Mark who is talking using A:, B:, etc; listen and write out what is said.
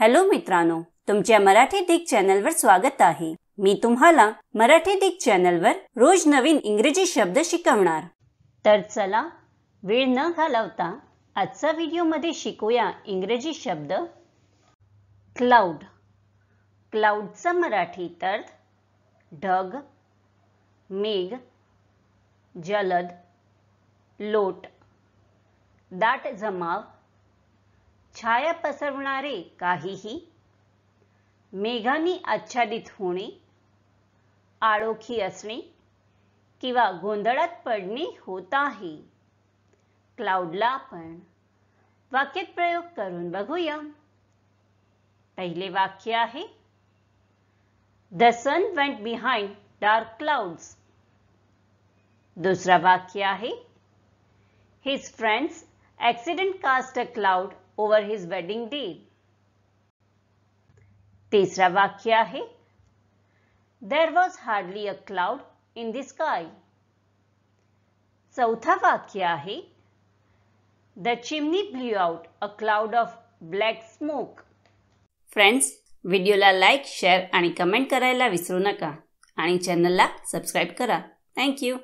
A: hello मित्रांनो तुमच्या मराठी दिग चॅनलवर स्वागत आहे मी तुम्हाला मराठी दिग चॅनलवर रोज नवीन इंग्रजी शब्द शिकवणार तर चला वेळ न घालवता आजचा व्हिडिओमध्ये शिकूया इंग्रजी शब्द क्लाउड क्लाउडचा मराठी तर ढग मेघ जलद लोट दाट जमाव छाया पसरवणारे काहीही मेघांनी आच्छादित होणे आळोखी असणे किंवा गोंधळात पडणे होत आहे क्लाउडला आपण वाक्यात प्रयोग करून बघूया पहिले वाक्य आहे the sun went behind dark clouds दुसरा वाक्य आहे his friends accident cast a cloud over his wedding day तिसरा वाक्य आहे there was hardly a cloud in the sky चौथा वाक्य आहे the chimney blew out a cloud of black smoke friends व्हिडिओला लाईक शेअर आणि कमेंट करायला विसरू नका आणि चॅनलला सबस्क्राईब करा थँक्यू